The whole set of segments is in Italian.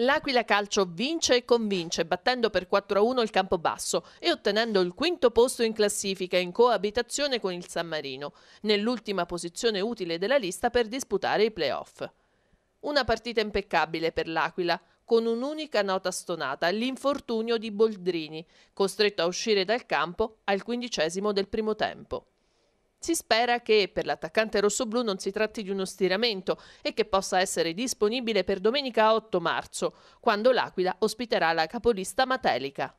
L'Aquila Calcio vince e convince, battendo per 4-1 il Campobasso e ottenendo il quinto posto in classifica in coabitazione con il San Marino, nell'ultima posizione utile della lista per disputare i playoff. Una partita impeccabile per l'Aquila, con un'unica nota stonata, l'infortunio di Boldrini, costretto a uscire dal campo al quindicesimo del primo tempo. Si spera che per l'attaccante rossoblu non si tratti di uno stiramento e che possa essere disponibile per domenica 8 marzo, quando l'Aquila ospiterà la capolista Matelica.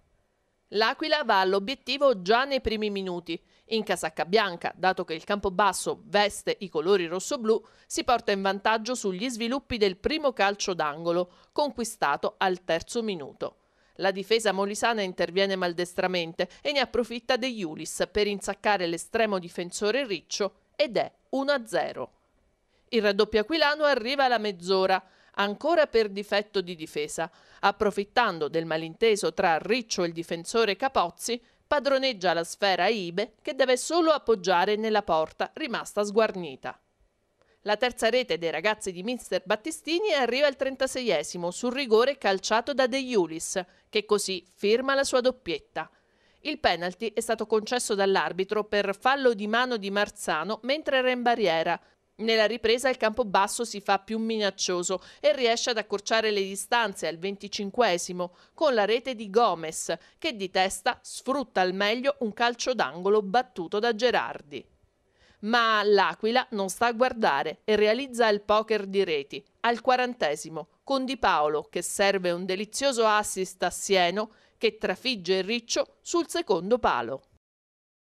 L'Aquila va all'obiettivo già nei primi minuti. In casacca bianca, dato che il campo basso veste i colori rossoblu, si porta in vantaggio sugli sviluppi del primo calcio d'angolo, conquistato al terzo minuto. La difesa molisana interviene maldestramente e ne approfitta De Iulis per insaccare l'estremo difensore Riccio ed è 1-0. Il raddoppio aquilano arriva alla mezz'ora, ancora per difetto di difesa. Approfittando del malinteso tra Riccio e il difensore Capozzi, padroneggia la sfera Ibe che deve solo appoggiare nella porta rimasta sguarnita. La terza rete dei ragazzi di Mister Battistini arriva al 36esimo sul rigore calciato da De Iulis, che così firma la sua doppietta. Il penalty è stato concesso dall'arbitro per fallo di mano di Marzano mentre era in barriera. Nella ripresa il campo basso si fa più minaccioso e riesce ad accorciare le distanze al 25 esimo con la rete di Gomez che di testa sfrutta al meglio un calcio d'angolo battuto da Gerardi ma l'Aquila non sta a guardare e realizza il poker di reti al quarantesimo con Di Paolo che serve un delizioso assist a Sieno che trafigge il riccio sul secondo palo.